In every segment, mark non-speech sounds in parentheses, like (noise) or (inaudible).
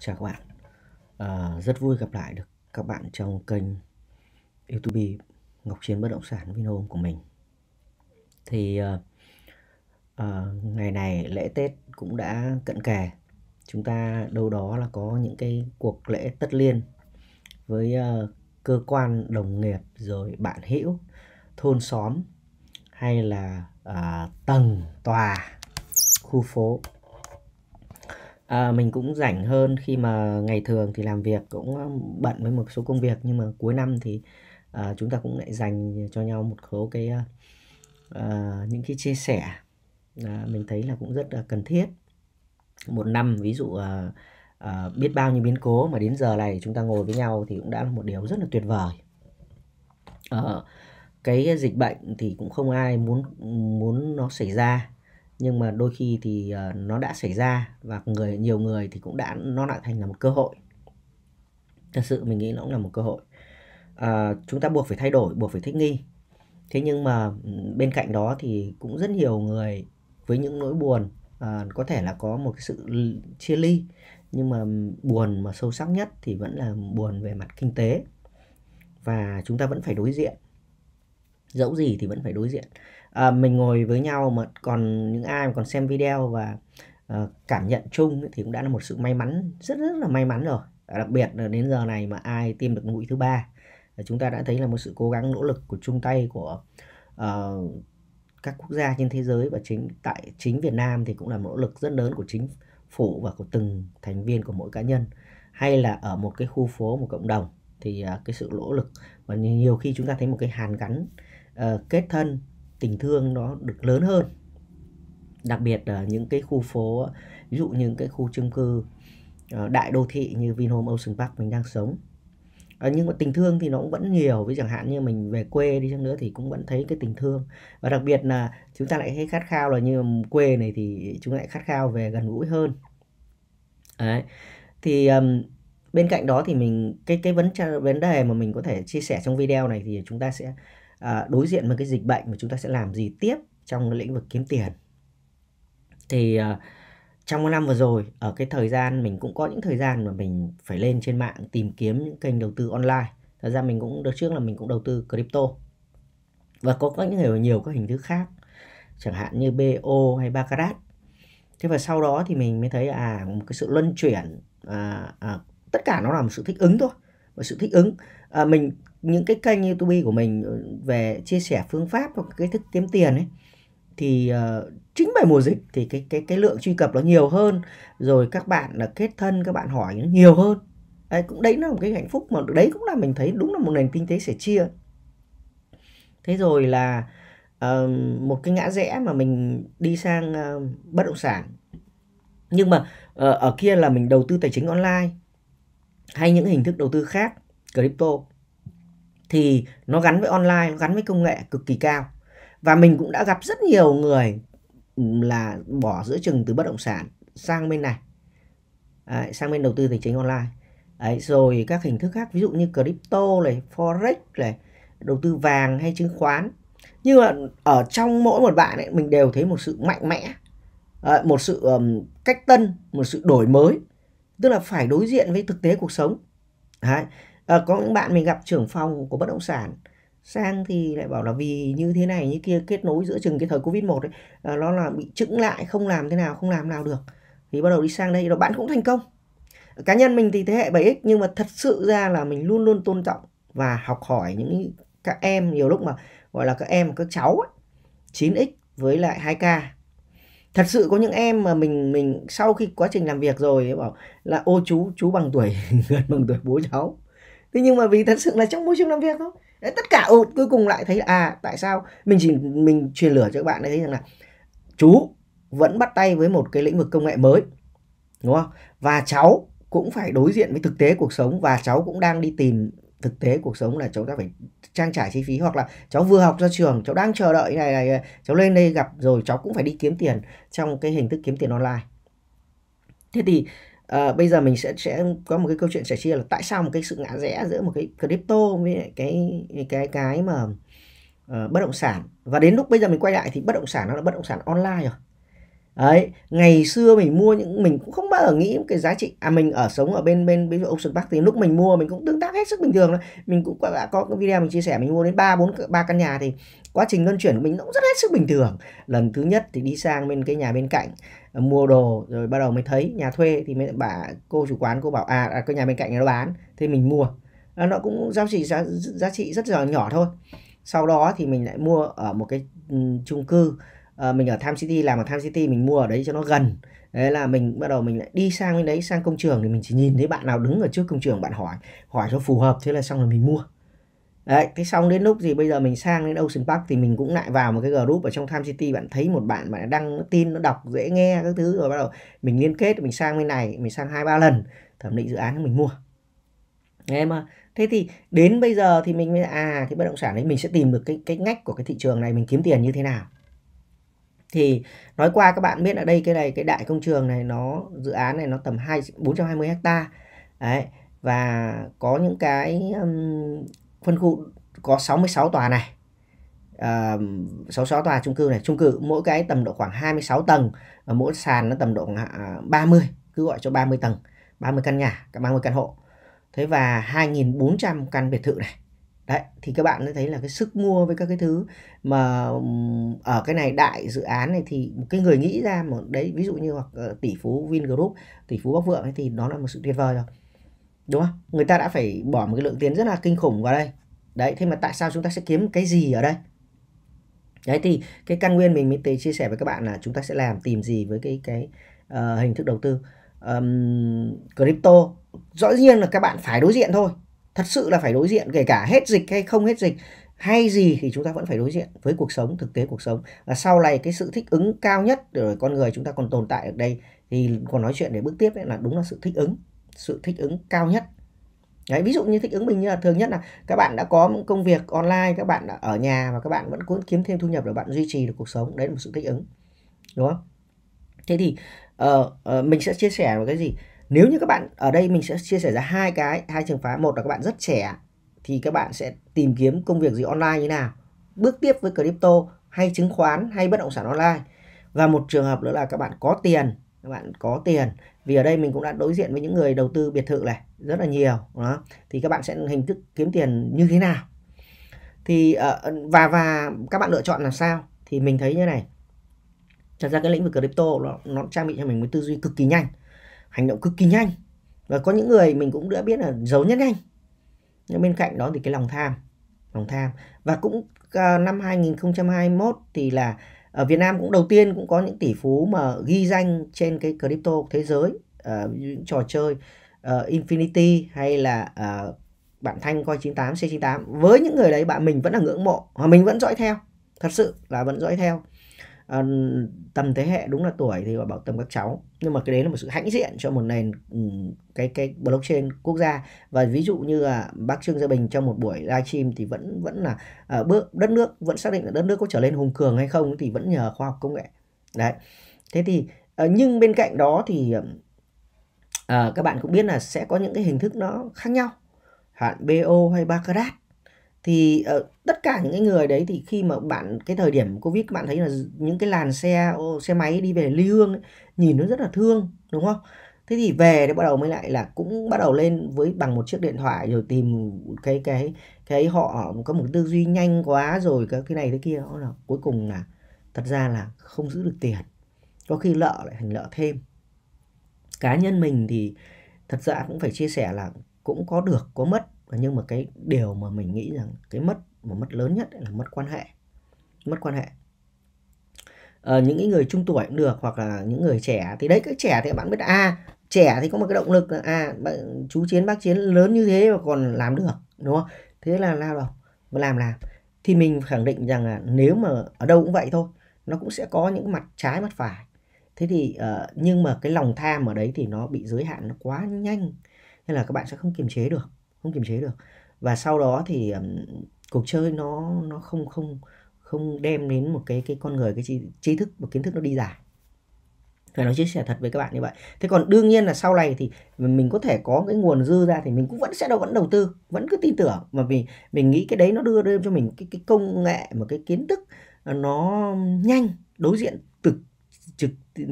chào các bạn à, rất vui gặp lại được các bạn trong kênh youtube ngọc chiến bất động sản vinhome của mình thì à, à, ngày này lễ tết cũng đã cận kề chúng ta đâu đó là có những cái cuộc lễ tất liên với à, cơ quan đồng nghiệp rồi bạn hữu thôn xóm hay là à, tầng tòa khu phố à, mình cũng rảnh hơn khi mà ngày thường thì làm việc cũng um, bận với một số công việc nhưng mà cuối năm thì à, chúng ta cũng lại dành cho nhau một số cái à, à, những cái chia sẻ à, mình thấy là cũng rất là cần thiết một năm ví dụ à, à, biết bao nhiêu biến cố mà đến giờ này chúng ta ngồi với nhau thì cũng đã là một điều rất là tuyệt vời à, cái dịch bệnh thì cũng không ai muốn muốn nó xảy ra nhưng mà đôi khi thì ờ, nó đã xảy ra và người nhiều người thì cũng đã nó lại thành là một cơ hội thật sự mình nghĩ nó cũng là một cơ hội à, chúng ta buộc phải thay đổi buộc phải thích nghi thế nhưng mà ừ, bên cạnh đó thì cũng rất nhiều người với những nỗi buồn à, có thể là có một cái sự chia ly nhưng mà ừ, buồn mà sâu sắc nhất thì vẫn là buồn về mặt kinh tế và chúng ta vẫn phải đối diện dẫu gì thì vẫn phải đối diện à, mình ngồi với nhau mà còn những ai mà còn xem video và à, cảm nhận chung thì cũng đã là một sự may mắn rất rất là may mắn rồi à, đặc biệt là đến giờ này mà ai tiêm được mũi thứ ba à, chúng ta đã thấy là một sự cố gắng nỗ lực của chung tay của uh, các quốc gia trên thế giới và chính tại chính Việt Nam thì cũng là một nỗ lực rất lớn của chính phủ và của từng thành viên của mỗi cá nhân hay là ở một cái khu phố một cộng đồng thì ờ, cái sự nỗ lực và nhiều khi chúng ta thấy một cái hàn gắn uh, kết thân tình thương nó được lớn hơn đặc biệt là những cái khu phố ví dụ những cái khu chung cư ờ, đại đô thị như Vinhome Ocean Park mình đang sống à, nhưng mà tình thương thì nó cũng vẫn nhiều với chẳng hạn như mình về quê đi chăng nữa thì cũng vẫn thấy cái tình thương và đặc biệt là chúng ta lại thấy khát khao là như quê này thì chúng lại khát khao về gần gũi hơn đấy thì um, bên cạnh đó thì mình cái cái vấn vấn đề mà mình có thể chia sẻ trong video này thì chúng ta sẽ À, đối diện với cái dịch bệnh mà chúng ta sẽ làm gì tiếp trong cái lĩnh vực kiếm tiền thì à, trong năm vừa rồi ở cái thời gian mình cũng có những thời gian mà mình phải lên trên mạng tìm kiếm những kênh đầu tư online thật ra mình cũng đợt trước là mình cũng đầu tư crypto và có có những nhiều, nhiều các hình thức khác chẳng hạn như bo hay baccarat thế và sau đó thì mình mới thấy à một cái sự luân chuyển à, à, tất cả nó là một sự thích ứng thôi một sự thích ứng à, mình những cái kênh YouTube của mình ờ, về chia sẻ phương pháp hoặc cái thức kiếm tiền ấy thì uh, chính bởi mùa dịch thì cái cái cái lượng truy cập nó nhiều hơn rồi các bạn là kết thân các bạn hỏi nó nhiều hơn đấy, cũng đấy là một cái hạnh phúc mà đấy cũng là mình thấy đúng là một nền kinh tế sẻ chia thế rồi là uh, một cái ngã rẽ mà mình đi sang uh, bất động sản nhưng mà uh, ở kia là mình đầu tư tài chính online hay những hình thức đầu tư khác crypto thì nó gắn với online nó gắn với công nghệ cực kỳ cao và mình cũng đã gặp rất nhiều người là bỏ giữa chừng từ bất động sản sang bên này Đấy, sang bên đầu tư tài chính online Đấy, rồi các hình thức khác ví dụ như crypto này forex này đầu tư vàng hay chứng khoán nhưng mà ở trong mỗi một bạn ấy, mình đều thấy một sự mạnh mẽ một sự um, cách tân một sự đổi mới tức là phải đối diện với thực tế cuộc sống Đấy à, có những bạn mình gặp trưởng phòng của bất động sản sang thì lại bảo là vì như thế này như kia kết nối giữa chừng cái thời covid một à, nó là bị chững lại không làm thế nào không làm nào được thì bắt đầu đi sang đây rồi bạn cũng thành công cá nhân mình thì thế hệ 7x nhưng mà thật sự ra là mình luôn luôn tôn trọng và học hỏi những các em nhiều lúc mà gọi là các em các cháu chín x với lại 2k thật sự có những em mà mình mình sau khi quá trình làm việc rồi ấy, bảo là ô chú chú bằng tuổi (laughs) gần bằng tuổi bố cháu thế nhưng mà vì thật sự là trong môi trường làm việc thôi Đấy, tất cả ừ, cuối cùng lại thấy à tại sao mình chỉ mình truyền lửa cho các bạn đấy rằng là chú vẫn bắt tay với một cái lĩnh vực công nghệ mới đúng không và cháu cũng phải đối diện với thực tế cuộc sống và cháu cũng đang đi tìm thực tế cuộc sống là cháu đã phải trang trải chi phí hoặc là cháu vừa học ra trường cháu đang chờ đợi này này cháu lên đây gặp rồi cháu cũng phải đi kiếm tiền trong cái hình thức kiếm tiền online thế thì à, bây giờ mình sẽ sẽ có một cái câu chuyện sẻ chia là tại sao một cái sự ngã rẽ giữa một cái crypto với cái cái cái mà uh, bất động sản và đến lúc bây giờ mình quay lại thì bất động sản nó là bất động sản online rồi đấy ngày xưa mình mua những mình cũng không bao giờ nghĩ cái giá trị à mình ở sống ở bên bên ví dụ Ocean Park thì lúc mình mua mình cũng tương tác hết sức bình thường thôi mình cũng đã có cái video mình chia sẻ mình mua đến ba bốn ba căn nhà thì quá trình luân chuyển của mình cũng rất hết sức bình thường lần thứ nhất thì đi sang bên cái nhà bên cạnh Ờ, mua đồ rồi bắt đầu mới thấy nhà thuê thì mới bà cô chủ quán cô bảo à, à cái nhà bên cạnh này nó bán thì mình mua à, nó cũng giá trị giá, giá trị rất là nhỏ thôi sau đó thì mình lại mua ở một cái ừ, chung cư à, mình ở Tham City làm ở Tham City mình mua ở đấy cho nó gần đấy là mình bắt đầu mình lại đi sang bên đấy sang công trường thì mình chỉ nhìn thấy bạn nào đứng ở trước công trường bạn hỏi hỏi cho phù hợp thế là xong rồi mình mua Đấy, thế xong đến lúc gì bây giờ mình sang đến Ocean Park thì mình cũng lại vào một cái group ở trong Time City bạn thấy một bạn mà đăng tin nó đọc dễ nghe các thứ rồi bắt đầu mình liên kết mình sang bên này mình sang hai ba lần thẩm định dự án mình mua nghe mà thế thì đến bây giờ thì mình mới à cái bất động sản đấy mình sẽ tìm được cái cái ngách của cái thị trường này mình kiếm tiền như thế nào thì nói qua các bạn biết ở đây cái này cái đại công trường này nó dự án này nó tầm hai bốn trăm hai mươi hecta đấy và có những cái um, phân khu có 66 tòa này ờ, uh, 66 tòa chung cư này chung cư mỗi cái tầm độ khoảng 26 tầng và mỗi sàn nó tầm độ khoảng 30 à, cứ gọi cho 30 tầng 30 căn nhà cả 30 căn hộ thế và 2.400 căn biệt thự này đấy thì các bạn thấy là cái sức mua với các cái thứ mà ở cái này đại dự án này thì một cái người nghĩ ra một đấy ví dụ như hoặc ờ, tỷ phú Vingroup tỷ phú Bắc Vượng ấy, thì đó là một sự tuyệt vời rồi đúng không người ta đã phải bỏ một cái lượng tiền rất là kinh khủng vào đây đấy thế mà tại sao chúng ta sẽ kiếm cái gì ở đây đấy thì cái căn nguyên mình mới tới chia sẻ với các bạn là chúng ta sẽ làm tìm gì với cái cái uh, hình thức đầu tư um, crypto rõ nhiên là các bạn phải đối diện thôi thật sự là phải đối diện kể cả hết dịch hay không hết dịch hay gì thì chúng ta vẫn phải đối diện với cuộc sống thực tế cuộc sống và sau này cái sự thích ứng cao nhất để con người chúng ta còn tồn tại ở đây thì còn nói chuyện để bước tiếp ấy là đúng là sự thích ứng sự thích ứng cao nhất Đấy, ví dụ như thích ứng mình như là thường nhất là các bạn đã có một công việc online các bạn đã ở nhà và các bạn vẫn cố kiếm thêm thu nhập để bạn duy trì được cuộc sống đấy là một sự thích ứng đúng không thế thì uh, uh, mình sẽ chia sẻ một cái gì nếu như các bạn ở đây mình sẽ chia sẻ ra hai cái hai trường phái một là các bạn rất trẻ thì các bạn sẽ tìm kiếm công việc gì online như nào bước tiếp với crypto hay chứng khoán hay bất động sản online và một trường hợp nữa là các bạn có tiền các bạn có tiền vì ở đây mình cũng đã đối diện với những người đầu tư biệt thự này rất là nhiều đó thì các bạn sẽ hình thức kiếm tiền như thế nào thì ờ, và và các bạn lựa chọn làm sao thì mình thấy như này thật ra cái lĩnh vực crypto nó, nó trang bị cho mình một tư duy cực kỳ nhanh hành động cực kỳ nhanh và có những người mình cũng đã biết là giấu nhất nhanh nhưng bên cạnh đó thì cái lòng tham lòng tham và cũng uh, năm 2021 thì là ở Việt Nam cũng đầu tiên cũng có những tỷ phú mà ghi danh trên cái crypto thế giới uh, những trò chơi uh, Infinity hay là uh, bạn Thanh coi 98 C98 với những người đấy bạn mình vẫn là ngưỡng mộ và mình vẫn dõi theo thật sự là vẫn dõi theo Ờ, tầm thế hệ đúng là tuổi thì bảo tầm các cháu nhưng mà cái đấy là một sự hãnh diện cho một nền ừ, cái cái blockchain quốc gia và ví dụ như là bác Trương Gia Bình trong một buổi livestream thì vẫn vẫn là à, bước đất nước vẫn xác định là đất nước có trở lên hùng cường hay không thì vẫn nhờ khoa học công nghệ đấy thế thì à, nhưng bên cạnh đó thì à, các bạn cũng biết là sẽ có những cái hình thức nó khác nhau hạn BO hay Baccarat thì uh, tất cả những cái người đấy thì khi mà bạn cái thời điểm covid các bạn thấy là những cái làn xe ô, xe máy đi về ly hương ấy, nhìn nó rất là thương đúng không thế thì về thì bắt đầu mới lại là cũng bắt đầu lên với bằng một chiếc điện thoại rồi tìm cái cái cái họ có một tư duy nhanh quá rồi các cái này cái kia đó là cuối cùng là thật ra là không giữ được tiền có khi nợ lại thành nợ thêm cá nhân mình thì thật ra cũng phải chia sẻ là cũng có được có mất nhưng mà cái điều mà mình nghĩ rằng cái mất mà mất lớn nhất là mất quan hệ mất quan hệ à, những người trung tuổi cũng được hoặc là những người trẻ thì đấy các trẻ thì bạn biết a à, trẻ thì có một cái động lực là à chú chiến bác chiến lớn như thế mà còn làm được đúng không thế là lao đầu và làm làm thì mình khẳng định rằng là nếu mà ở đâu cũng vậy thôi nó cũng sẽ có những mặt trái mặt phải thế thì uh, nhưng mà cái lòng tham ở đấy thì nó bị giới hạn nó quá nhanh nên là các bạn sẽ không kiềm chế được không kiềm chế được và sau đó thì um, cuộc chơi nó nó không không không đem đến một cái cái con người cái tri, tri thức và kiến thức nó đi dài phải nói chia sẻ thật với các bạn như vậy thế còn đương nhiên là sau này thì mình có thể có cái nguồn dư ra thì mình cũng vẫn sẽ đâu vẫn đầu tư vẫn cứ tin tưởng mà vì mình nghĩ cái đấy nó đưa lên cho mình cái cái công nghệ một cái kiến thức nó nhanh đối diện trực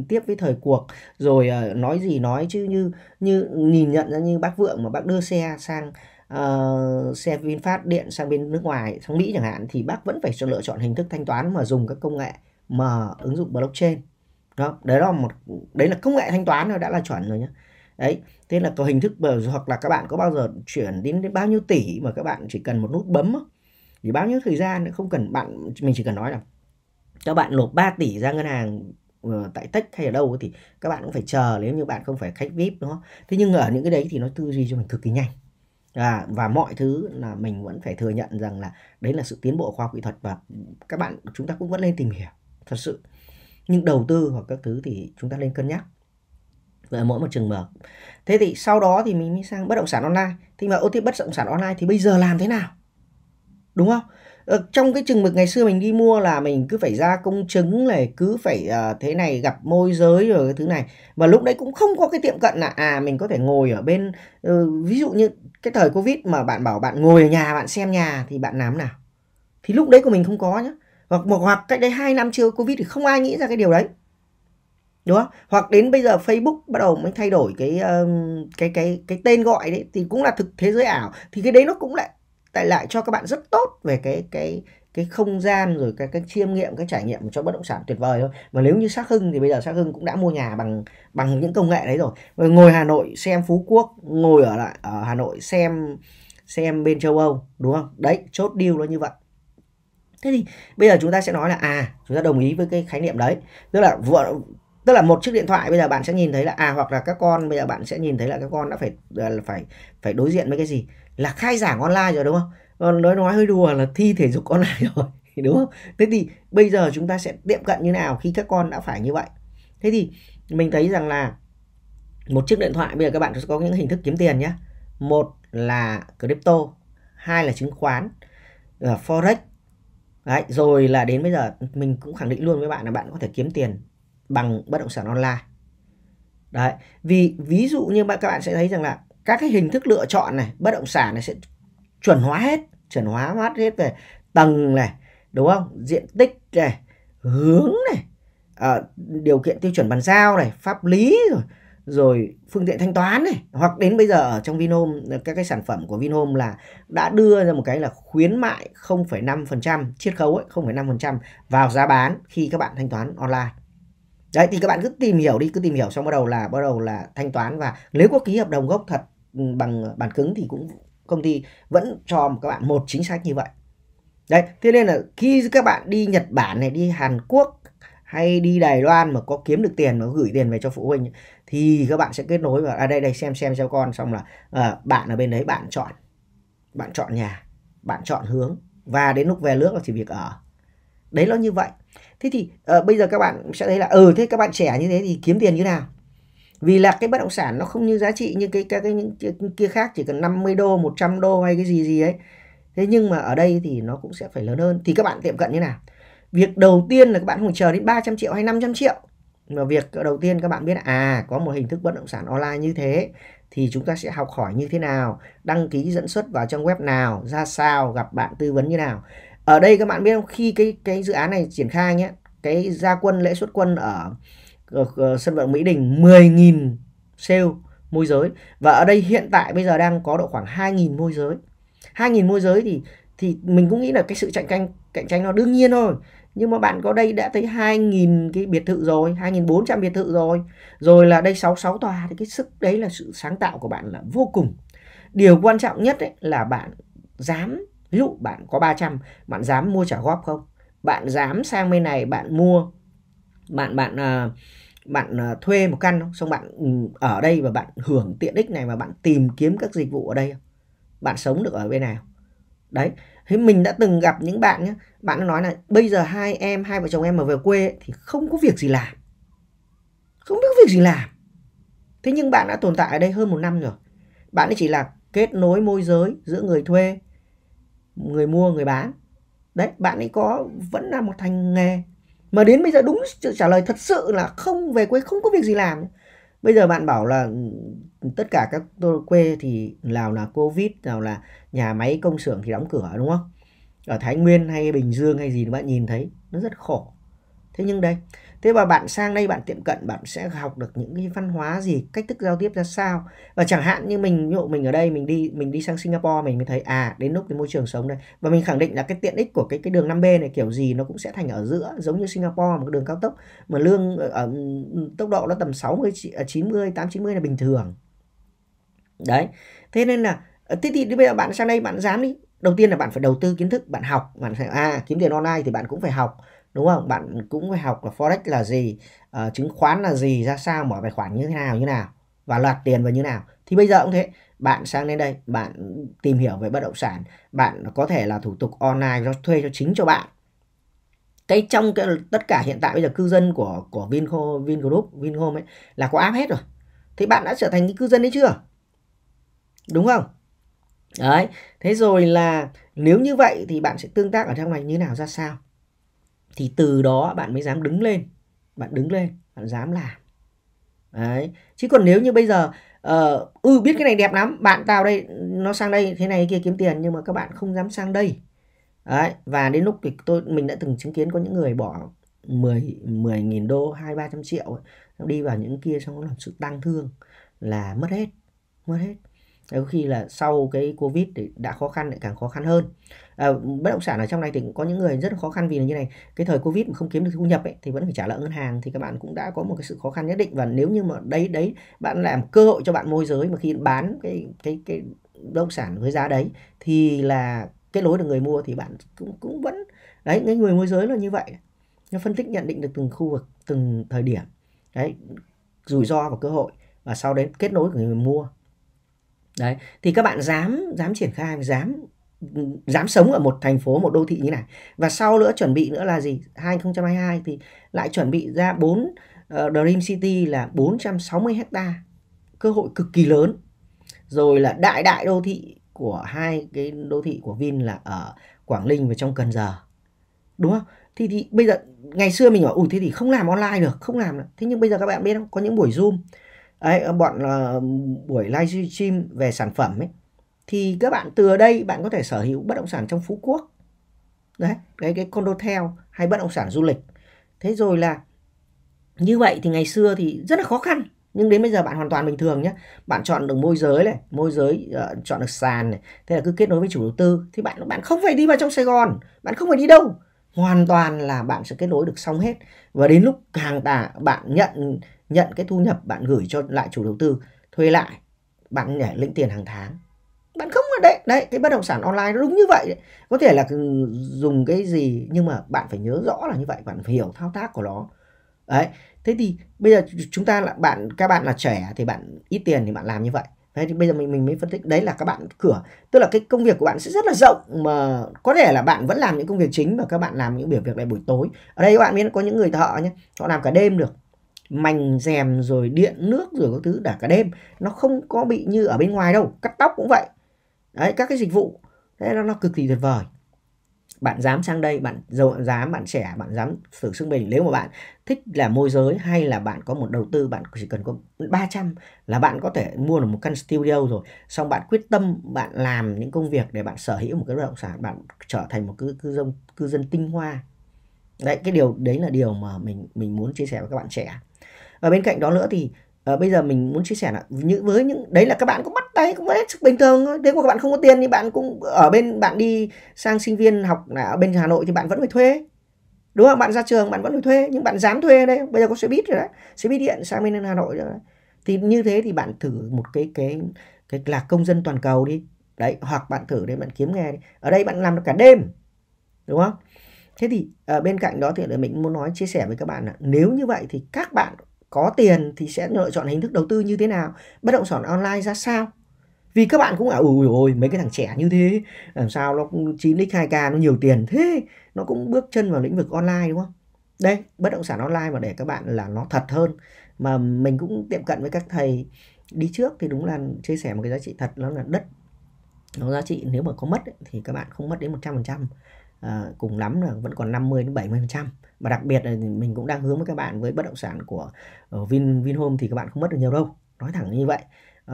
tiếp với thời cuộc rồi uh, nói gì nói chứ như như nhìn nhận ra như bác vượng mà bác đưa xe sang uh, xe vinfast điện sang bên nước ngoài sang mỹ chẳng hạn thì bác vẫn phải lựa chọn hình thức thanh toán mà dùng các công nghệ mà ứng dụng blockchain đó đấy là một đấy là công nghệ thanh toán rồi đã là chuẩn rồi nhé đấy thế là có hình thức hoặc là các bạn có bao giờ chuyển đến, đến bao nhiêu tỷ mà các bạn chỉ cần một nút bấm đó. thì bao nhiêu thời gian không cần bạn mình chỉ cần nói là các bạn nộp 3 tỷ ra ngân hàng Ờ, tại tech hay ở đâu thì các bạn cũng phải chờ nếu như bạn không phải khách vip nó thế nhưng ở những cái đấy thì nó tư duy cho mình cực kỳ nhanh à, và mọi thứ là mình vẫn phải thừa nhận rằng là đấy là sự tiến bộ khoa học kỹ thuật và các bạn chúng ta cũng vẫn nên tìm hiểu thật sự nhưng đầu tư hoặc các thứ thì chúng ta nên cân nhắc về mỗi một trường mở thế thì sau đó thì mình mới sang bất động sản online thì mà ô tiếp bất động sản online thì bây giờ làm thế nào đúng không Ờ, trong cái chừng mực ngày xưa mình đi mua là mình cứ phải ra công chứng này cứ phải uh, thế này gặp môi giới rồi cái thứ này và lúc đấy cũng không có cái tiệm cận là à mình có thể ngồi ở bên uh, ví dụ như cái thời covid mà bạn bảo bạn ngồi ở nhà bạn xem nhà thì bạn làm nào thì lúc đấy của mình không có nhá hoặc một hoặc cách đấy hai năm chưa covid thì không ai nghĩ ra cái điều đấy đúng không hoặc đến bây giờ facebook bắt đầu mới thay đổi cái uh, cái cái cái tên gọi đấy thì cũng là thực thế giới ảo thì cái đấy nó cũng lại tại lại cho các bạn rất tốt về cái cái cái không gian rồi cái cái chiêm nghiệm cái trải nghiệm cho bất động sản tuyệt vời thôi mà nếu như xác hưng thì bây giờ xác hưng cũng đã mua nhà bằng bằng những công nghệ đấy rồi và ngồi hà nội xem phú quốc ngồi ở lại ở hà nội xem xem bên châu âu đúng không đấy chốt deal nó như vậy thế thì bây giờ chúng ta sẽ nói là à chúng ta đồng ý với cái khái niệm đấy tức là tức là một chiếc điện thoại bây giờ bạn sẽ nhìn thấy là à hoặc là các con bây giờ bạn sẽ nhìn thấy là các con đã phải à, là phải phải đối diện với cái gì là khai giảng online rồi đúng không còn ờ, nói nói hơi đùa là thi thể dục online (laughs) rồi đúng không thế thì bây giờ chúng ta sẽ tiệm cận như nào khi các con đã phải như vậy thế thì mình thấy rằng là một chiếc điện thoại bây giờ các bạn sẽ có những hình thức kiếm tiền nhé một là crypto hai là chứng khoán là ờ, forex Đấy, rồi là đến bây giờ mình cũng khẳng định luôn với bạn là bạn có thể kiếm tiền bằng bất động sản online đấy vì ví dụ như các bạn sẽ thấy rằng là các cái hình thức lựa chọn này bất động sản này sẽ chuẩn hóa hết chuẩn hóa hết hết về tầng này đúng không diện tích này hướng này à, điều kiện tiêu chuẩn bàn giao này pháp lý rồi rồi phương tiện thanh toán này hoặc đến bây giờ ở trong Vinhome các cái sản phẩm của Vinhome là đã đưa ra một cái là khuyến mại 0,5% chiết khấu ấy 0,5% vào giá bán khi các bạn thanh toán online đấy thì các bạn cứ tìm hiểu đi cứ tìm hiểu xong bắt đầu là bắt đầu là thanh toán và nếu có ký hợp đồng gốc thật ừ, bằng bản cứng thì cũng công ty vẫn cho các bạn một chính sách như vậy đấy thế nên là khi các bạn đi Nhật Bản này đi Hàn Quốc hay đi Đài Loan mà có kiếm được tiền mà gửi tiền về cho phụ huynh thì các bạn sẽ kết nối ở à đây đây xem xem cho con xong là à, bạn ở bên đấy bạn chọn bạn chọn nhà bạn chọn hướng và đến lúc về nước là chỉ việc ở đấy nó như vậy thế thì uh, bây giờ các bạn sẽ thấy là ừ thế các bạn trẻ như thế thì kiếm tiền như nào vì là cái bất động sản nó không như giá trị như cái cái cái những kia khác chỉ cần 50 đô 100 đô hay cái gì gì ấy thế nhưng mà ở đây thì nó cũng sẽ phải lớn hơn thì các bạn tiệm cận như nào việc đầu tiên là các bạn không chờ đến 300 triệu hay 500 triệu mà việc đầu tiên các bạn biết à có một hình thức bất động sản online như thế thì chúng ta sẽ học hỏi như thế nào đăng ký dẫn xuất vào trong web nào ra sao gặp bạn tư vấn như nào ở đây các bạn biết không khi cái cái dự án này triển khai nhé cái gia quân lễ xuất quân ở, ở, ở sân vận Mỹ Đình 10.000 sale môi giới và ở đây hiện tại bây giờ đang có độ khoảng 2.000 môi giới 2.000 môi giới thì thì mình cũng nghĩ là cái sự cạnh tranh cạnh tranh nó đương nhiên thôi nhưng mà bạn có đây đã thấy 2.000 cái biệt thự rồi 2.400 biệt thự rồi rồi là đây 66 tòa thì cái sức đấy là sự sáng tạo của bạn là vô cùng điều quan trọng nhất ấy là bạn dám Ví dụ bạn có 300, bạn dám mua trả góp không? Bạn dám sang bên này bạn mua bạn bạn à, bạn à, thuê một căn không? xong bạn ừ, ở đây và bạn hưởng tiện ích này và bạn tìm kiếm các dịch vụ ở đây không? Bạn sống được ở bên nào? Đấy, thế mình đã từng gặp những bạn nhé, bạn nói là bây giờ hai em, hai vợ chồng em mà về quê ấy, thì không có việc gì làm. Không biết việc gì làm. Thế nhưng bạn đã tồn tại ở đây hơn một năm rồi. Bạn ấy chỉ là kết nối môi giới giữa người thuê người mua người bán đấy bạn ấy có vẫn là một thành nghề mà đến bây giờ đúng trả lời thật sự là không về quê không có việc gì làm bây giờ bạn bảo là ừ, tất cả các quê thì nào là covid nào là nhà máy công xưởng thì đóng cửa đúng không ở thái nguyên hay bình dương hay gì bạn nhìn thấy nó rất khổ thế nhưng đây thế và bạn sang đây bạn tiệm cận bạn sẽ học được những cái văn hóa gì cách thức giao tiếp ra sao và chẳng hạn như mình ví dụ mình ở đây mình đi mình đi sang Singapore mình mới thấy à đến lúc cái môi trường sống đây và mình khẳng định là cái tiện ích của cái cái đường 5B này kiểu gì nó cũng sẽ thành ở giữa giống như Singapore một cái đường cao tốc mà lương ở ừ, tốc độ nó tầm 60 90 8 90 là bình thường đấy thế nên là ờ, thế thì bây giờ bạn sang đây bạn dám đi đầu tiên là bạn phải đầu tư kiến thức bạn học bạn phải à kiếm tiền online thì bạn cũng phải học đúng không bạn cũng phải học là forex là gì uh, chứng khoán là gì ra sao mở tài khoản như thế nào như nào và loạt tiền vào như nào thì bây giờ cũng thế bạn sang đến đây bạn tìm hiểu về bất động sản bạn có thể là thủ tục online cho thuê cho chính cho bạn cái trong cái, tất cả hiện tại bây giờ cư dân của của Vinco Vingroup Vinhome ấy là có app hết rồi thì bạn đã trở thành cái cư dân đấy chưa đúng không đấy thế rồi là nếu như vậy thì bạn sẽ tương tác ở trong này như nào ra sao thì từ đó bạn mới dám đứng lên bạn đứng lên bạn dám làm đấy chứ còn nếu như bây giờ uh, ừ biết cái này đẹp lắm bạn tao đây nó sang đây thế này kia kiếm tiền nhưng mà các bạn không dám sang đây đấy và đến lúc thì tôi mình đã từng chứng kiến có những người bỏ 10 10 nghìn đô hai ba trăm triệu đi vào những kia xong nó làm sự tăng thương là mất hết mất hết có khi là sau cái covid thì đã khó khăn lại càng khó khăn hơn à, bất động sản ở trong này thì cũng có những người rất khó khăn vì là như này cái thời covid mà không kiếm được thu nhập ấy, thì vẫn phải trả nợ ngân hàng thì các bạn cũng đã có một cái sự khó khăn nhất định và nếu như mà đấy đấy bạn làm cơ hội cho bạn môi giới mà khi bán cái cái cái bất động sản với giá đấy thì là kết nối được người mua thì bạn cũng cũng vẫn đấy cái người môi giới là như vậy nó phân tích nhận định được từng khu vực từng thời điểm đấy rủi ro và cơ hội và sau đấy kết nối của người mua đấy thì các bạn dám dám triển khai dám dám sống ở một thành phố một đô thị như này và sau nữa chuẩn bị nữa là gì 2022 thì lại chuẩn bị ra 4 uh, ờ, Dream City là 460 hecta cơ hội cực kỳ lớn rồi là đại đại đô thị của hai cái đô thị của Vin là ở Quảng Ninh và trong Cần Giờ đúng không thì thì bây giờ ngày xưa mình bảo ủ thế thì không làm online được không làm được. thế nhưng bây giờ các bạn biết không có những buổi zoom ấy, bọn uh, buổi live stream về sản phẩm ấy thì các bạn từ đây bạn có thể sở hữu bất động sản trong Phú Quốc đấy cái cái condotel hay bất động sản du lịch thế rồi là như vậy thì ngày xưa thì rất là khó khăn nhưng đến bây giờ bạn hoàn toàn bình thường nhé bạn chọn được môi giới này môi giới uh, chọn được sàn này thế là cứ kết nối với chủ đầu tư thì bạn bạn không phải đi vào trong Sài Gòn bạn không phải đi đâu hoàn toàn là bạn sẽ kết nối được xong hết và đến lúc hàng tả bạn nhận nhận cái thu nhập bạn gửi cho lại chủ đầu tư thuê lại bạn nhảy lĩnh tiền hàng tháng bạn không ở đấy đấy cái bất động sản online nó đúng như vậy đấy. có thể là dùng cái gì nhưng mà bạn phải nhớ rõ là như vậy bạn phải hiểu thao tác của nó đấy thế thì bây giờ chúng ta là bạn các bạn là trẻ thì bạn ít tiền thì bạn làm như vậy Thế thì bây giờ mình mình mới phân tích đấy là các bạn cửa tức là cái công việc của bạn sẽ rất là rộng mà có thể là bạn vẫn làm những công việc chính mà các bạn làm những biểu việc lại buổi tối ở đây các bạn biết có những người thợ nhé họ làm cả đêm được mành rèm rồi điện nước rồi các thứ đã cả đêm nó không có bị như ở bên ngoài đâu cắt tóc cũng vậy đấy các cái dịch vụ thế nó, nó cực kỳ tuyệt vời bạn dám sang đây bạn giàu dám bạn trẻ bạn dám thử sức mình nếu mà bạn thích là môi giới hay là bạn có một đầu tư bạn chỉ cần có 300 là bạn có thể mua được một căn studio rồi xong bạn quyết tâm bạn làm những công việc để bạn sở hữu một cái bất động sản bạn trở thành một cư, cư dân cư dân tinh hoa đấy cái điều đấy là điều mà mình mình muốn chia sẻ với các bạn trẻ và bên cạnh đó nữa thì uh, bây giờ mình muốn chia sẻ là những với những đấy là các bạn cũng bắt tay cũng hết sức bình thường thôi. nếu mà các bạn không có tiền thì bạn cũng ở bên bạn đi sang sinh viên học là ở bên Hà Nội thì bạn vẫn phải thuê đúng không bạn ra trường bạn vẫn phải thuê nhưng bạn dám thuê đây bây giờ có xe buýt rồi đấy xe buýt điện sang bên Hà Nội rồi đấy. thì như thế thì bạn thử một cái cái cái là công dân toàn cầu đi đấy hoặc bạn thử để bạn kiếm nghe đi. ở đây bạn làm được cả đêm đúng không thế thì ở ờ, bên cạnh đó thì mình muốn nói chia sẻ với các bạn là nếu như vậy thì các bạn có tiền thì sẽ lựa chọn hình thức đầu tư như thế nào bất động sản online ra sao vì các bạn cũng bảo ủi ôi mấy cái thằng trẻ như thế làm sao nó cũng 9x 2k nó nhiều tiền thế nó cũng bước chân vào lĩnh vực online đúng không đây bất động sản online mà để các bạn là nó thật hơn mà mình cũng tiệm cận với các thầy đi trước thì đúng là chia sẻ một cái giá trị thật nó là đất nó giá trị nếu mà có mất ấy, thì các bạn không mất đến 100% Ờ, cùng lắm là vẫn còn 50 đến 70 phần trăm và đặc biệt là mình cũng đang hướng với các bạn với bất động sản của ờ, Vin Vinhome thì các bạn không mất được nhiều đâu nói thẳng như vậy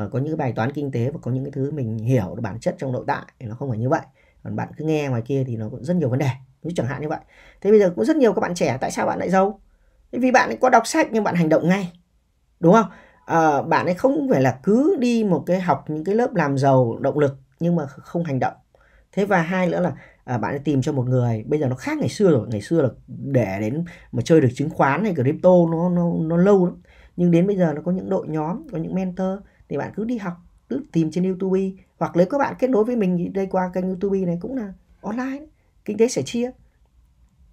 uh, có những cái bài toán kinh tế và có những cái thứ mình hiểu bản chất trong nội tại nó không phải như vậy còn bạn cứ nghe ngoài kia thì nó cũng rất nhiều vấn đề ví chẳng hạn như vậy thế bây giờ cũng rất nhiều các bạn trẻ tại sao bạn lại giàu vì bạn ấy có đọc sách nhưng bạn hành động ngay đúng không à, bạn ấy không phải là cứ đi một cái học những cái lớp làm giàu động lực nhưng mà không hành động thế và hai nữa là à, bạn tìm cho một người bây giờ nó khác ngày xưa rồi ngày xưa là để đến mà chơi được chứng khoán hay crypto nó nó nó lâu lắm nhưng đến bây giờ nó có những đội nhóm có những mentor thì bạn cứ đi học cứ tìm trên youtube hoặc nếu các bạn kết nối với mình đây qua kênh youtube này cũng là online kinh tế sẻ chia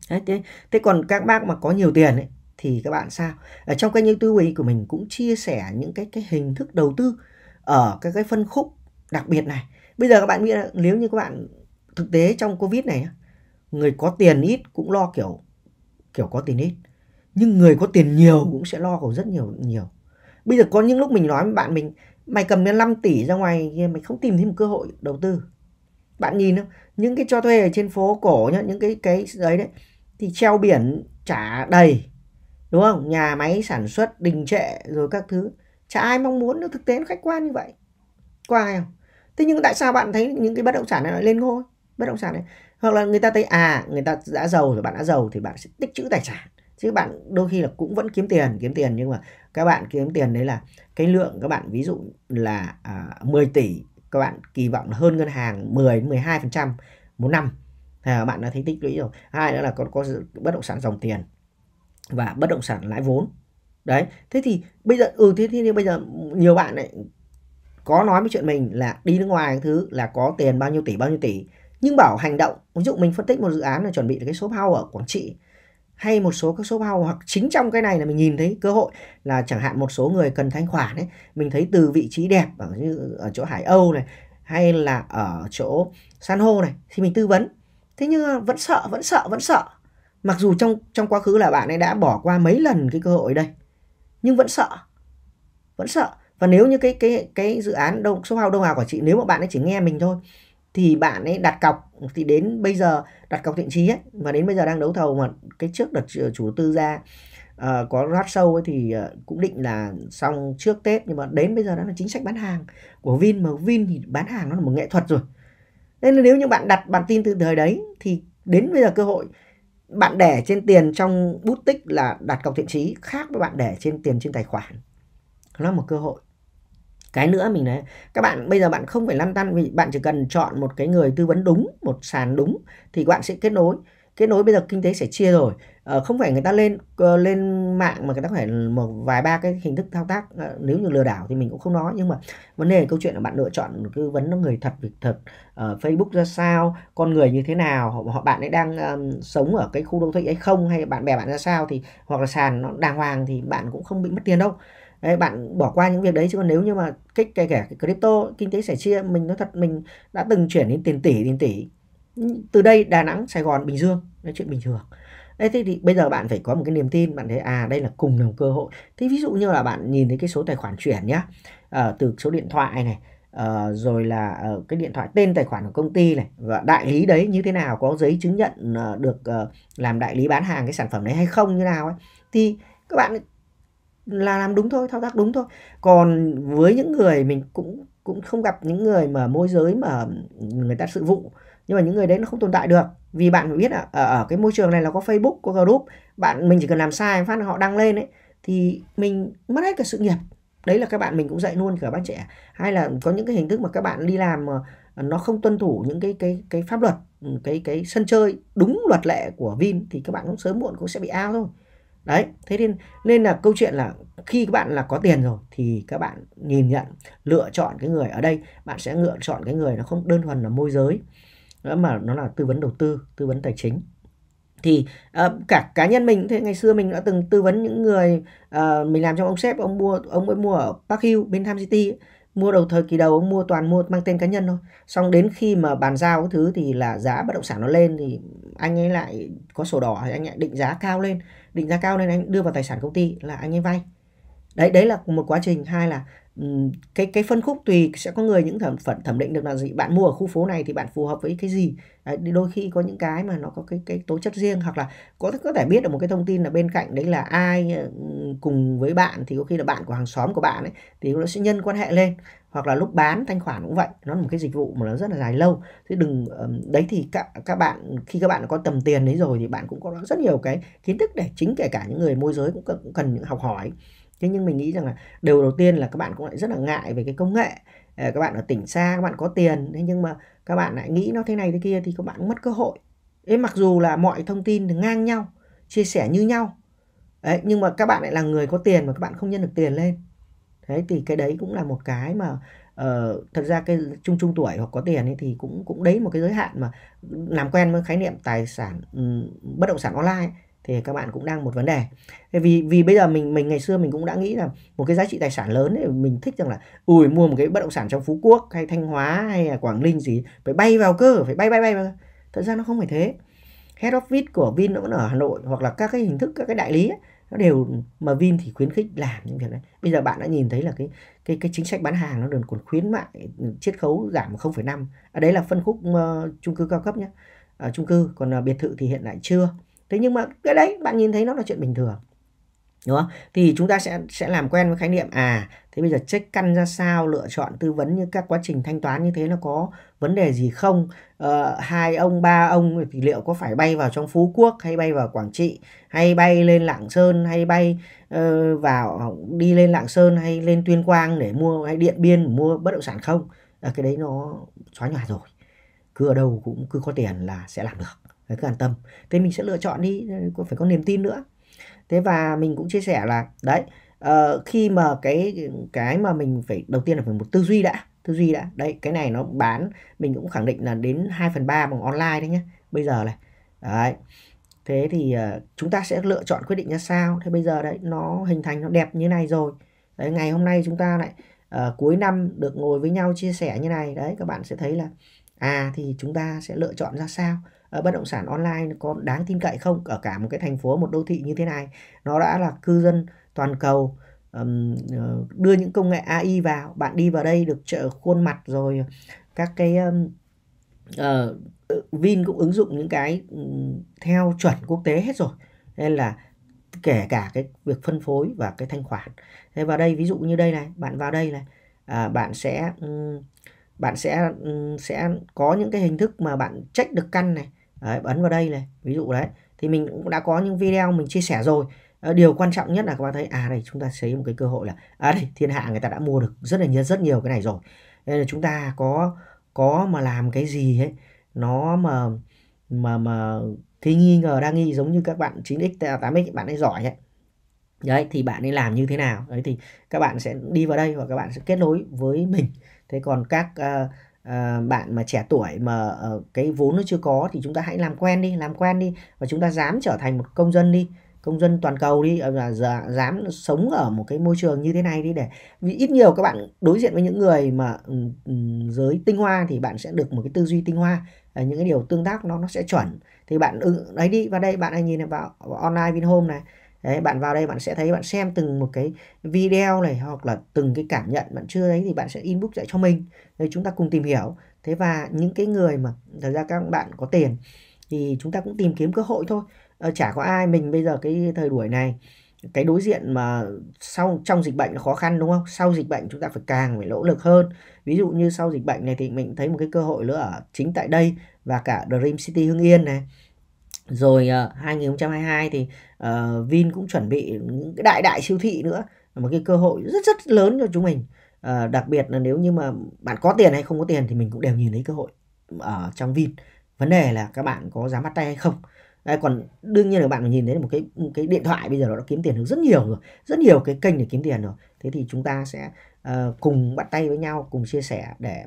đấy, thế, thế còn các bác mà có nhiều tiền ấy, thì các bạn sao ở trong kênh youtube của mình cũng chia sẻ những cái cái hình thức đầu tư ở cái cái phân khúc đặc biệt này bây giờ các bạn nghĩ là nếu như các bạn thực tế trong covid này người có tiền ít cũng lo kiểu kiểu có tiền ít nhưng người có tiền nhiều cũng sẽ lo kiểu rất nhiều nhiều bây giờ có những lúc mình nói với bạn mình mày cầm đến 5 tỷ ra ngoài mày không tìm thấy một cơ hội đầu tư bạn nhìn không những cái cho thuê ở trên phố cổ nhá những cái cái đấy đấy thì treo biển trả đầy đúng không nhà máy sản xuất đình trệ rồi các thứ chả ai mong muốn được thực tế nó khách quan như vậy qua ai không thế nhưng tại sao bạn thấy những cái bất động sản này lại lên ngôi bất động sản đấy hoặc là người ta thấy à người ta đã giàu rồi bạn đã giàu thì bạn sẽ tích trữ tài sản chứ bạn đôi khi là cũng vẫn kiếm tiền kiếm tiền nhưng mà các bạn kiếm tiền đấy là cái lượng các bạn ví dụ là à, 10 tỷ các bạn kỳ vọng là hơn ngân hàng 10 12 phần trăm một năm à, bạn đã thấy tích lũy rồi hai nữa là có, có bất động sản dòng tiền và bất động sản lãi vốn đấy thế thì bây giờ ừ thế thì bây giờ nhiều bạn này có nói với chuyện mình là đi nước ngoài cái thứ là có tiền bao nhiêu tỷ bao nhiêu tỷ nhưng bảo hành động ví dụ mình phân tích một dự án là chuẩn bị cái shop house ở Quảng Trị hay một số các shop house hoặc chính trong cái này là mình nhìn thấy cơ hội là chẳng hạn một số người cần thanh khoản ấy mình thấy từ vị trí đẹp ở như ở chỗ Hải Âu này hay là ở chỗ san hô này thì mình tư vấn thế nhưng vẫn sợ vẫn sợ vẫn sợ mặc dù trong trong quá khứ là bạn ấy đã bỏ qua mấy lần cái cơ hội đây nhưng vẫn sợ vẫn sợ và nếu như cái cái cái dự án đông số hào đông hà của chị nếu mà bạn ấy chỉ nghe mình thôi thì bạn ấy đặt cọc thì đến bây giờ đặt cọc thiện trí ấy và đến bây giờ đang đấu thầu mà cái trước đợt chủ đầu tư ra uh, có rót sâu ấy thì uh, cũng định là xong trước tết nhưng mà đến bây giờ đó là chính sách bán hàng của vin mà vin thì bán hàng nó là một nghệ thuật rồi nên là nếu như bạn đặt bản tin từ thời đấy thì đến bây giờ cơ hội bạn để trên tiền trong bút tích là đặt cọc thiện trí khác với bạn để trên tiền trên tài khoản nó là một cơ hội cái nữa mình nói các bạn bây giờ bạn không phải lăn tăn vì bạn chỉ cần chọn một cái người tư vấn đúng một sàn đúng thì bạn sẽ kết nối kết nối bây giờ kinh tế sẽ chia rồi à, không phải người ta lên ờ, lên mạng mà người ta phải một vài ba cái hình thức thao tác à, nếu như lừa đảo thì mình cũng không nói nhưng mà vấn đề câu chuyện là bạn lựa chọn tư vấn nó người thật việc thật ở Facebook ra sao con người như thế nào họ, họ bạn ấy đang um, sống ở cái khu đô thị ấy không hay bạn bè bạn ra sao thì hoặc là sàn nó đàng hoàng thì bạn cũng không bị mất tiền đâu đấy, bạn bỏ qua những việc đấy chứ còn nếu như mà kích kể cả crypto kinh tế sẻ chia mình nói thật mình đã từng chuyển đến tiền tỷ tiền tỷ từ đây Đà Nẵng Sài Gòn Bình Dương nói chuyện bình thường Đấy, thế thì bây giờ bạn phải có một cái niềm tin bạn thấy à đây là cùng đồng cơ hội thế ví dụ như là bạn nhìn thấy cái số tài khoản chuyển nhá à, từ số điện thoại này à, rồi là uh, cái điện thoại tên tài khoản của công ty này và đại lý đấy như thế nào có giấy chứng nhận uh, được uh, làm đại lý bán hàng cái sản phẩm đấy hay không như nào ấy thì các bạn là làm đúng thôi thao tác đúng thôi còn với những người mình cũng cũng không gặp những người mà môi giới mà người ta sự vụ nhưng mà những người đấy nó không tồn tại được vì bạn phải biết là ở, ở cái môi trường này là có facebook có group bạn mình chỉ cần làm sai phát họ đăng lên ấy thì mình mất hết cả sự nghiệp đấy là các bạn mình cũng dạy luôn cả bác trẻ hay là có những cái hình thức mà các bạn đi làm mà nó không tuân thủ những cái cái cái pháp luật cái cái sân chơi đúng luật lệ của vin thì các bạn cũng sớm muộn cũng sẽ bị ao thôi đấy thế nên nên là câu chuyện là khi các bạn là có tiền rồi thì các bạn nhìn nhận lựa chọn cái người ở đây bạn sẽ lựa chọn cái người nó không đơn thuần là môi giới nữa ờ, mà nó là tư vấn đầu tư tư vấn tài chính thì uh, cả cá nhân mình thế ngày xưa mình đã từng tư vấn những người uh, mình làm trong ông sếp ông mua ông ấy mua ở Park Hill bên Tham City ấy mua đầu thời kỳ đầu ông mua toàn mua mang tên cá nhân thôi xong đến khi mà bàn giao cái thứ thì là giá bất động sản nó lên thì anh ấy lại có sổ đỏ thì anh lại định giá cao lên định giá cao lên anh đưa vào tài sản công ty là anh ấy vay đấy đấy là một quá trình hai là cái cái phân khúc tùy sẽ có người những thẩm phẩm thẩm định được là gì bạn mua ở khu phố này thì bạn phù hợp với cái gì đấy, đôi khi có những cái mà nó có cái cái tố chất riêng hoặc là có có thể biết được một cái thông tin là bên cạnh đấy là ai ờ, cùng với bạn thì có khi là bạn của hàng xóm của bạn ấy thì nó sẽ nhân quan hệ lên hoặc là lúc bán thanh khoản cũng vậy nó là một cái dịch vụ mà nó rất là dài lâu thế đừng đấy thì các các bạn khi các bạn có tầm tiền đấy rồi thì bạn cũng có rất nhiều cái kiến thức để chính kể cả những người môi giới cũng cần, cũng cần những học hỏi thế nhưng mình nghĩ rằng là điều đầu tiên là các bạn cũng lại rất là ngại về cái công nghệ ờ, các bạn ở tỉnh xa các bạn có tiền thế nhưng mà các bạn lại nghĩ nó thế này thế kia thì các bạn cũng mất cơ hội Ê, mặc dù là mọi thông tin ngang nhau chia sẻ như nhau đấy, nhưng mà các bạn lại là người có tiền mà các bạn không nhân được tiền lên thế thì cái đấy cũng là một cái mà uh, thật ra cái trung trung tuổi hoặc có tiền ấy thì cũng cũng đấy một cái giới hạn mà làm quen với khái niệm tài sản um, bất động sản online ấy thì các bạn cũng đang một vấn đề vì vì bây giờ mình mình ngày xưa mình cũng đã nghĩ là một cái giá trị tài sản lớn ấy, mình thích rằng là ủi mua một cái bất động sản trong phú quốc hay thanh hóa hay là quảng ninh gì phải bay vào cơ phải bay bay bay vào. thật ra nó không phải thế head office của vin nó vẫn ở hà nội hoặc là các cái hình thức các cái đại lý ấy, nó đều mà Vin thì khuyến khích làm những việc đấy. Bây giờ bạn đã nhìn thấy là cái cái cái chính sách bán hàng nó được còn khuyến mại chiết khấu giảm 0,5. À, đấy là phân khúc uh, chung cư cao cấp nhé. À, chung cư còn uh, biệt thự thì hiện tại chưa thế nhưng mà cái đấy bạn nhìn thấy nó là chuyện bình thường đúng không thì chúng ta sẽ sẽ làm quen với khái niệm à thế bây giờ check căn ra sao lựa chọn tư vấn như các quá trình thanh toán như thế nó có vấn đề gì không ờ, hai ông ba ông thì liệu có phải bay vào trong phú quốc hay bay vào quảng trị hay bay lên lạng sơn hay bay uh, vào đi lên lạng sơn hay lên tuyên quang để mua hay điện biên mua bất động sản không à, cái đấy nó xóa nhòa rồi cứ ở đâu cũng cứ có tiền là sẽ làm được phải cứ an tâm thế mình sẽ lựa chọn đi cũng phải có niềm tin nữa thế và mình cũng chia sẻ là đấy uh, khi mà cái cái mà mình phải đầu tiên là phải một tư duy đã tư duy đã đấy cái này nó bán mình cũng khẳng định là đến 2 phần ba bằng online đấy nhé bây giờ này đấy thế thì uh, chúng ta sẽ lựa chọn quyết định ra sao thế bây giờ đấy nó hình thành nó đẹp như này rồi đấy ngày hôm nay chúng ta lại uh, cuối năm được ngồi với nhau chia sẻ như này đấy các bạn sẽ thấy là à thì chúng ta sẽ lựa chọn ra sao ở ờ, bất động sản online có đáng tin cậy không ở cả một cái thành phố một đô thị như thế này nó đã là cư dân toàn cầu um, đưa những công nghệ AI vào bạn đi vào đây được trợ khuôn mặt rồi các cái um, uh, Vin cũng ứng dụng những cái um, theo chuẩn quốc tế hết rồi nên là kể cả cái việc phân phối và cái thanh khoản thế vào đây ví dụ như đây này bạn vào đây này à, bạn sẽ um, bạn sẽ ừ, sẽ có những cái hình thức mà bạn check được căn này đấy, ấn vào đây này ví dụ đấy thì mình cũng đã có những video mình chia sẻ rồi ờ, điều quan trọng nhất là các bạn thấy à đây chúng ta thấy một cái cơ hội là à đây thiên hạ người ta đã mua được rất là nhiều rất nhiều cái này rồi nên là chúng ta có có mà làm cái gì ấy nó mà mà mà khi nghi ngờ đang nghi giống như các bạn 9x 8x bạn ấy giỏi ấy đấy thì bạn ấy làm như thế nào đấy thì các bạn sẽ đi vào đây và các bạn sẽ kết nối với mình thế còn các uh, À, bạn mà trẻ tuổi mà uh, cái vốn nó chưa có thì chúng ta hãy làm quen đi làm quen đi và chúng ta dám trở thành một công dân đi công dân toàn cầu đi ờ, và dám sống ở một cái môi trường như thế này đi để vì ít nhiều các bạn đối diện với những người mà um, giới tinh hoa thì bạn sẽ được một cái tư duy tinh hoa à, những cái điều tương tác nó nó sẽ chuẩn thì bạn ừ, đấy đi vào đây bạn hãy nhìn vào online Vinhome này Đấy, bạn vào đây bạn sẽ thấy bạn xem từng một cái video này hoặc là từng cái cảm nhận bạn chưa thấy thì bạn sẽ inbox lại cho mình để chúng ta cùng tìm hiểu thế và những cái người mà thật ra các bạn có tiền thì chúng ta cũng tìm kiếm cơ hội thôi à, chả có ai mình bây giờ cái thời buổi này cái đối diện mà sau trong dịch bệnh là khó khăn đúng không sau dịch bệnh chúng ta phải càng phải nỗ lực hơn ví dụ như sau dịch bệnh này thì mình thấy một cái cơ hội nữa ở chính tại đây và cả Dream City Hưng Yên này rồi uh, ờ, 2022 thì uh, Vin cũng chuẩn bị những cái đại đại siêu thị nữa một cái cơ hội rất rất lớn cho chúng mình uh, đặc biệt là nếu như mà bạn có tiền hay không có tiền thì mình cũng đều nhìn thấy cơ hội ở trong Vin vấn đề là các bạn có dám bắt tay hay không Đấy, còn đương nhiên là bạn nhìn thấy một cái một cái điện thoại bây giờ nó đã kiếm tiền được rất nhiều rồi rất nhiều cái kênh để kiếm tiền rồi thế thì chúng ta sẽ uh, cùng bắt tay với nhau cùng chia sẻ để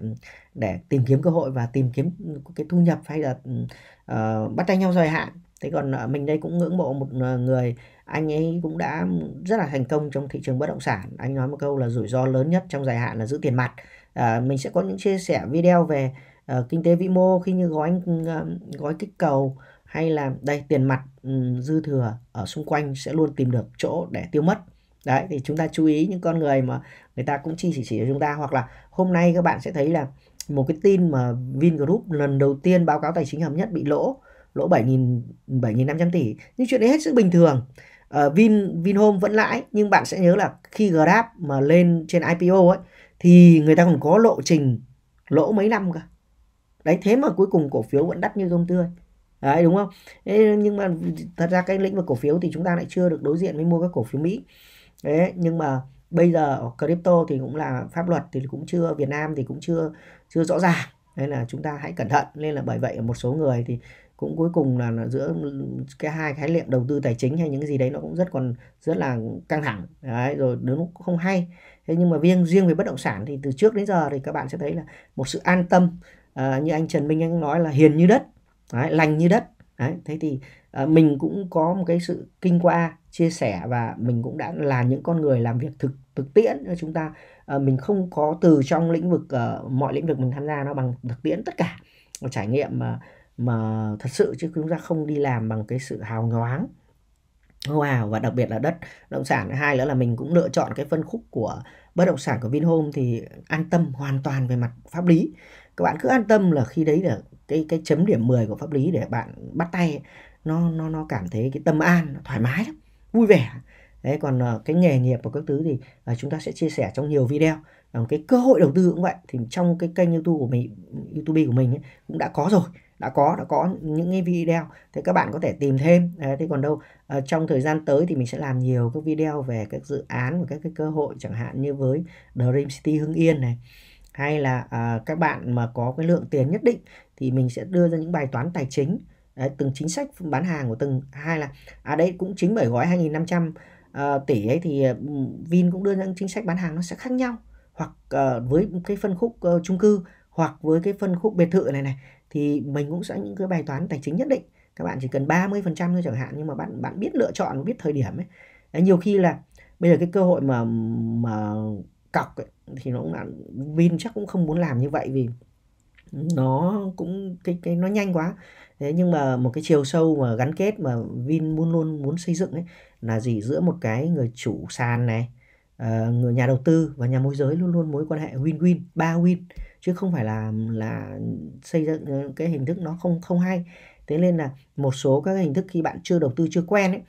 để tìm kiếm cơ hội và tìm kiếm cái thu nhập hay là uh, bắt tay nhau dài hạn thế còn uh, mình đây cũng ngưỡng mộ một người anh ấy cũng đã rất là thành công trong thị trường bất động sản anh nói một câu là rủi ro lớn nhất trong dài hạn là giữ tiền mặt uh, mình sẽ có những chia sẻ video về uh, kinh tế vĩ mô khi như gói uh, gói kích cầu hay là đây tiền mặt ừ, dư thừa ở xung quanh sẽ luôn tìm được chỗ để tiêu mất đấy thì chúng ta chú ý những con người mà người ta cũng chi chỉ chỉ cho chúng ta hoặc là hôm nay các bạn sẽ thấy là một cái tin mà Vingroup lần đầu tiên báo cáo tài chính hợp nhất bị lỗ lỗ 7.500 tỷ nhưng chuyện đấy hết sức bình thường uh, Vin Vinhome vẫn lãi nhưng bạn sẽ nhớ là khi Grab mà lên trên IPO ấy thì người ta còn có lộ trình lỗ mấy năm cơ đấy thế mà cuối cùng cổ phiếu vẫn đắt như rôm tươi đấy đúng không đấy, nhưng mà thật ra cái lĩnh vực cổ phiếu thì chúng ta lại chưa được đối diện với mua các cổ phiếu mỹ đấy nhưng mà bây giờ crypto thì cũng là pháp luật thì cũng chưa Việt Nam thì cũng chưa chưa rõ ràng nên là chúng ta hãy cẩn thận nên là bởi vậy một số người thì cũng cuối cùng là, là giữa cái hai khái niệm đầu tư tài chính hay những gì đấy nó cũng rất còn rất là căng thẳng đấy rồi đến lúc không hay thế nhưng mà riêng riêng về bất động sản thì từ trước đến giờ thì các bạn sẽ thấy là một sự an tâm à, như anh Trần Minh anh nói là hiền như đất đấy, lành như đất đấy, thế thì uh, mình cũng có một cái sự kinh qua chia sẻ và mình cũng đã là những con người làm việc thực thực tiễn cho chúng ta uh, mình không có từ trong lĩnh vực uh, mọi lĩnh vực mình tham gia nó bằng thực tiễn tất cả một trải nghiệm mà mà thật sự chứ chúng ta không đi làm bằng cái sự hào nhoáng hào và đặc biệt là đất động sản hai nữa là mình cũng lựa chọn cái phân khúc của bất động sản của Vinhome thì an tâm hoàn toàn về mặt pháp lý các bạn cứ an tâm là khi đấy là cái cái chấm điểm 10 của pháp lý để bạn bắt tay nó nó nó cảm thấy cái tâm an nó thoải mái lắm vui vẻ đấy còn ờ, cái nghề nghiệp và các thứ thì uh, chúng ta sẽ chia sẻ trong nhiều video còn cái cơ hội đầu tư cũng vậy thì trong cái kênh youtube của mình youtube của mình ấy, cũng đã có rồi đã có đã có những cái video thế các bạn có thể tìm thêm thế còn đâu ờ, trong thời gian tới thì mình sẽ làm nhiều các video về các dự án và các cái cơ hội chẳng hạn như với Dream City Hưng Yên này hay là à, các bạn mà có cái lượng tiền nhất định thì mình sẽ đưa ra những bài toán tài chính đấy, từng chính sách bán hàng của từng hai là à đây cũng chính bởi gói 2.500 uh, ờ, tỷ ấy thì ờ, Vin cũng đưa ra những chính sách bán hàng nó sẽ khác nhau hoặc uh, với cái phân khúc uh, chung cư hoặc với cái phân khúc biệt thự này này thì mình cũng sẽ những cái bài toán tài chính nhất định các bạn chỉ cần 30% thôi chẳng hạn nhưng mà bạn bạn biết lựa chọn biết thời điểm ấy đấy, nhiều khi là bây giờ cái cơ hội mà mà cọc ấy, thì nó cũng là Vin chắc cũng không muốn làm như vậy vì nó cũng cái cái nó nhanh quá thế nhưng mà một cái chiều sâu mà gắn kết mà Vin luôn luôn muốn xây dựng ấy là gì giữa một cái người chủ sàn này ờ, người nhà đầu tư và nhà môi giới luôn luôn mối quan hệ win-win ba win chứ không phải là là xây dựng ờ, cái hình thức nó không không hay thế nên là một số các hình thức khi bạn chưa đầu tư chưa quen ấy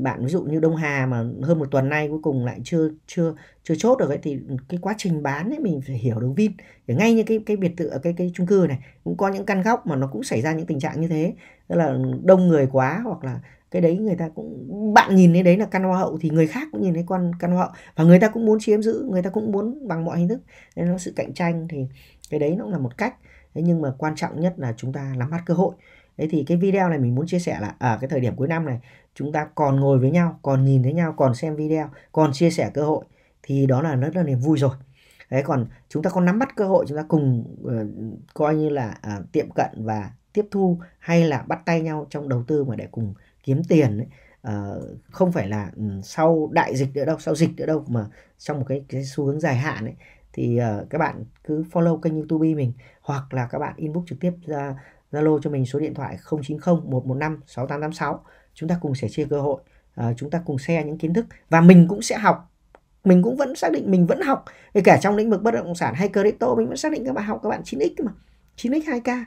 bạn ví dụ như Đông Hà mà hơn một tuần nay cuối cùng lại chưa chưa chưa chốt được ấy thì cái quá trình bán ấy mình phải hiểu được Vin để ngay như cái cái biệt thự cái cái chung cư này cũng có những căn góc mà nó cũng xảy ra những tình trạng như thế tức là đông người quá hoặc là cái đấy người ta cũng bạn nhìn thấy đấy là căn hoa hậu thì người khác cũng nhìn thấy con căn hoa hậu và người ta cũng muốn chiếm giữ người ta cũng muốn bằng mọi hình thức nên nó sự cạnh tranh thì cái đấy nó cũng là một cách thế nhưng mà quan trọng nhất là chúng ta nắm bắt cơ hội Thế thì cái video này mình muốn chia sẻ là ở à, cái thời điểm cuối năm này chúng ta còn ngồi với nhau, còn nhìn thấy nhau, còn xem video, còn chia sẻ cơ hội thì đó là rất là niềm vui rồi. Đấy còn chúng ta có nắm bắt cơ hội chúng ta cùng uh, coi như là uh, tiệm cận và tiếp thu hay là bắt tay nhau trong đầu tư mà để cùng kiếm tiền ấy, uh, không phải là um, sau đại dịch nữa đâu, sau dịch nữa đâu mà trong một cái, cái xu hướng dài hạn ấy thì uh, các bạn cứ follow kênh YouTube mình hoặc là các bạn inbox trực tiếp ra Zalo cho mình số điện thoại 090 115 6886. Chúng ta cùng sẻ chia cơ hội, à, chúng ta cùng share những kiến thức và mình cũng sẽ học. Mình cũng vẫn xác định mình vẫn học, kể cả trong lĩnh vực bất động sản hay crypto mình vẫn xác định các bạn học các bạn 9x mà. 9x 2k.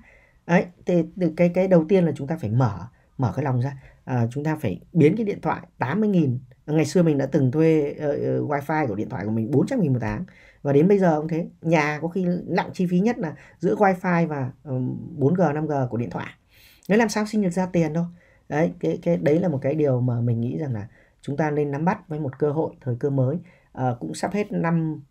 Đấy, thì từ cái cái đầu tiên là chúng ta phải mở mở cái lòng ra. À, chúng ta phải biến cái điện thoại 80.000 ngày xưa mình đã từng thuê uh, wifi của điện thoại của mình 400.000 một tháng và đến bây giờ cũng thế nhà có khi nặng chi phí nhất là giữa wifi và 4G 5G của điện thoại nếu làm sao sinh được ra tiền thôi đấy cái cái đấy là một cái điều mà mình nghĩ rằng là chúng ta nên nắm bắt với một cơ hội thời cơ mới à, cũng sắp hết năm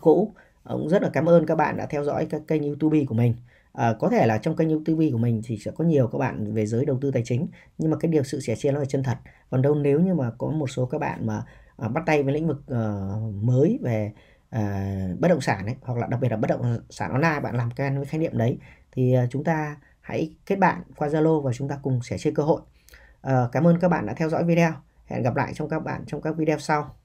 cũ ờ, cũng rất là cảm ơn các bạn đã theo dõi các kênh youtube của mình à, có thể là trong kênh youtube của mình thì sẽ có nhiều các bạn về giới đầu tư tài chính nhưng mà cái điều sự sẻ chia nó là chân thật còn đâu nếu như mà có một số các bạn mà à, bắt tay với lĩnh vực uh, mới về à, bất động sản ấy, hoặc là đặc biệt là bất động sản online bạn làm quen với khái niệm đấy thì à, chúng ta hãy kết bạn qua Zalo và chúng ta cùng sẻ chia cơ hội. À, cảm ơn các bạn đã theo dõi video. Hẹn gặp lại trong các bạn trong các video sau.